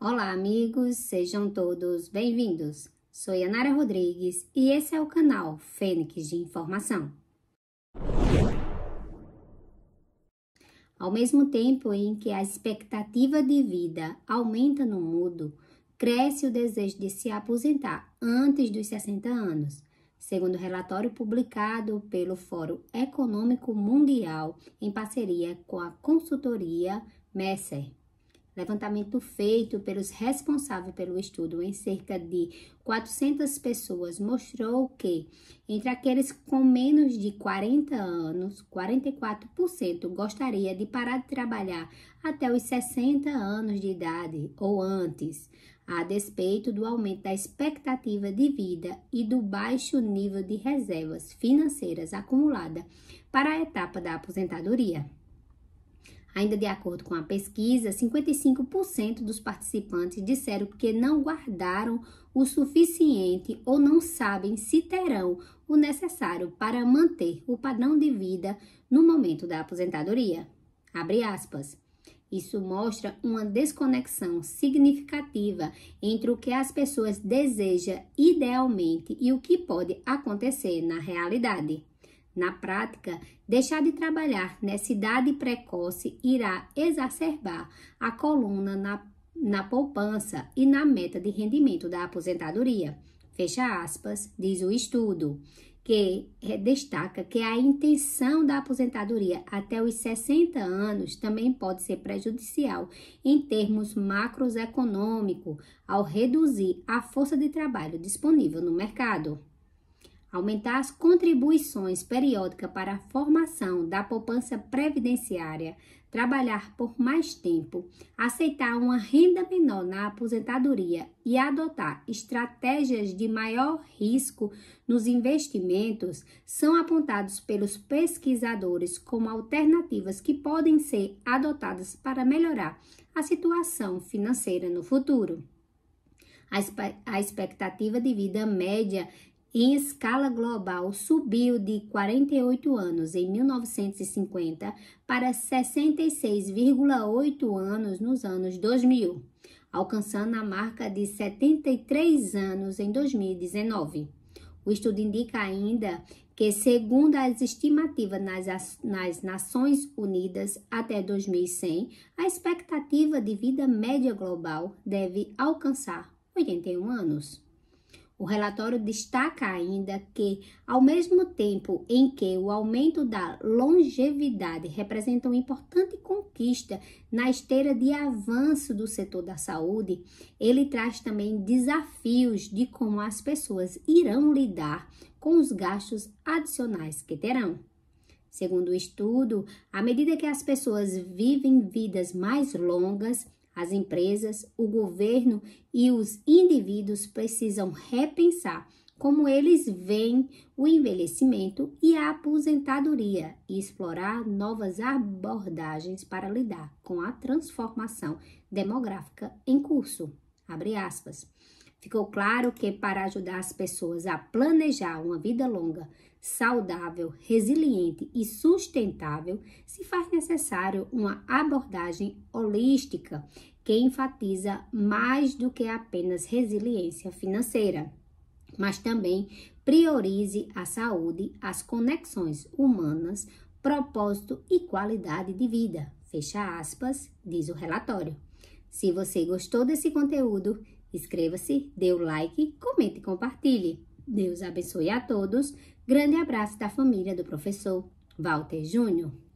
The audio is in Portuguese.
Olá, amigos, sejam todos bem-vindos. Sou Yanara Rodrigues e esse é o canal Fênix de Informação. Ao mesmo tempo em que a expectativa de vida aumenta no mundo, cresce o desejo de se aposentar antes dos 60 anos, segundo o relatório publicado pelo Fórum Econômico Mundial em parceria com a consultoria Messer. Levantamento feito pelos responsáveis pelo estudo em cerca de 400 pessoas mostrou que, entre aqueles com menos de 40 anos, 44% gostaria de parar de trabalhar até os 60 anos de idade ou antes, a despeito do aumento da expectativa de vida e do baixo nível de reservas financeiras acumulada para a etapa da aposentadoria. Ainda de acordo com a pesquisa, 55% dos participantes disseram que não guardaram o suficiente ou não sabem se terão o necessário para manter o padrão de vida no momento da aposentadoria. Abre aspas. Isso mostra uma desconexão significativa entre o que as pessoas desejam idealmente e o que pode acontecer na realidade. Na prática, deixar de trabalhar nessa idade precoce irá exacerbar a coluna na, na poupança e na meta de rendimento da aposentadoria. Fecha aspas, diz o estudo, que eh, destaca que a intenção da aposentadoria até os 60 anos também pode ser prejudicial em termos macroeconômicos, ao reduzir a força de trabalho disponível no mercado aumentar as contribuições periódicas para a formação da poupança previdenciária, trabalhar por mais tempo, aceitar uma renda menor na aposentadoria e adotar estratégias de maior risco nos investimentos são apontados pelos pesquisadores como alternativas que podem ser adotadas para melhorar a situação financeira no futuro. A expectativa de vida média em escala global subiu de 48 anos em 1950 para 66,8 anos nos anos 2000, alcançando a marca de 73 anos em 2019. O estudo indica ainda que, segundo as estimativas nas, nas Nações Unidas até 2100, a expectativa de vida média global deve alcançar 81 anos. O relatório destaca ainda que, ao mesmo tempo em que o aumento da longevidade representa uma importante conquista na esteira de avanço do setor da saúde, ele traz também desafios de como as pessoas irão lidar com os gastos adicionais que terão. Segundo o estudo, à medida que as pessoas vivem vidas mais longas, as empresas, o governo e os indivíduos precisam repensar como eles veem o envelhecimento e a aposentadoria e explorar novas abordagens para lidar com a transformação demográfica em curso. Abre aspas. Ficou claro que para ajudar as pessoas a planejar uma vida longa, saudável, resiliente e sustentável, se faz necessário uma abordagem holística que enfatiza mais do que apenas resiliência financeira, mas também priorize a saúde, as conexões humanas, propósito e qualidade de vida. Fecha aspas, diz o relatório. Se você gostou desse conteúdo, Inscreva-se, dê o like, comente e compartilhe. Deus abençoe a todos. Grande abraço da família do professor Walter Júnior.